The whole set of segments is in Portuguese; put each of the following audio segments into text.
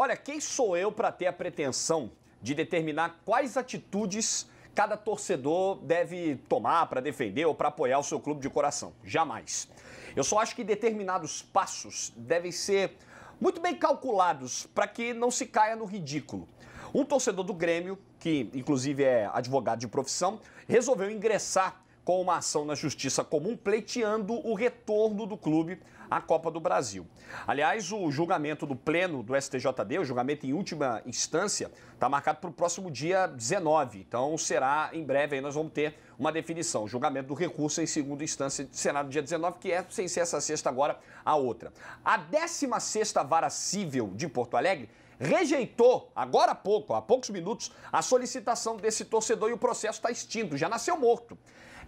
Olha, quem sou eu para ter a pretensão de determinar quais atitudes cada torcedor deve tomar para defender ou para apoiar o seu clube de coração. Jamais. Eu só acho que determinados passos devem ser muito bem calculados para que não se caia no ridículo. Um torcedor do Grêmio, que inclusive é advogado de profissão, resolveu ingressar com uma ação na Justiça Comum pleiteando o retorno do clube à Copa do Brasil. Aliás, o julgamento do Pleno do STJD, o julgamento em última instância, está marcado para o próximo dia 19. Então, será em breve aí nós vamos ter uma definição. O julgamento do recurso em segunda instância será no dia 19, que é, sem ser essa sexta agora, a outra. A 16ª Vara Cível de Porto Alegre rejeitou, agora há pouco, há poucos minutos, a solicitação desse torcedor e o processo está extinto, já nasceu morto.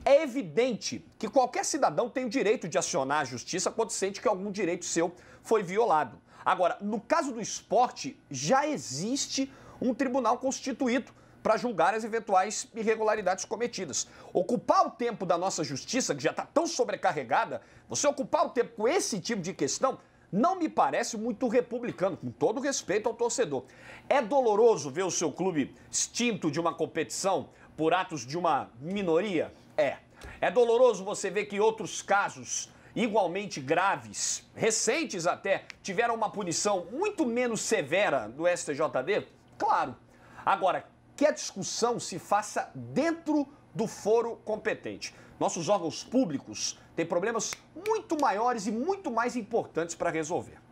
É evidente que qualquer cidadão tem o direito de acionar a justiça quando sente que algum direito seu foi violado. Agora, no caso do esporte, já existe um tribunal constituído para julgar as eventuais irregularidades cometidas. Ocupar o tempo da nossa justiça, que já está tão sobrecarregada, você ocupar o tempo com esse tipo de questão, não me parece muito republicano, com todo respeito ao torcedor. É doloroso ver o seu clube extinto de uma competição por atos de uma minoria? É. É doloroso você ver que outros casos igualmente graves, recentes até, tiveram uma punição muito menos severa do STJD? Claro. Agora, que a discussão se faça dentro do foro competente. Nossos órgãos públicos têm problemas muito maiores e muito mais importantes para resolver.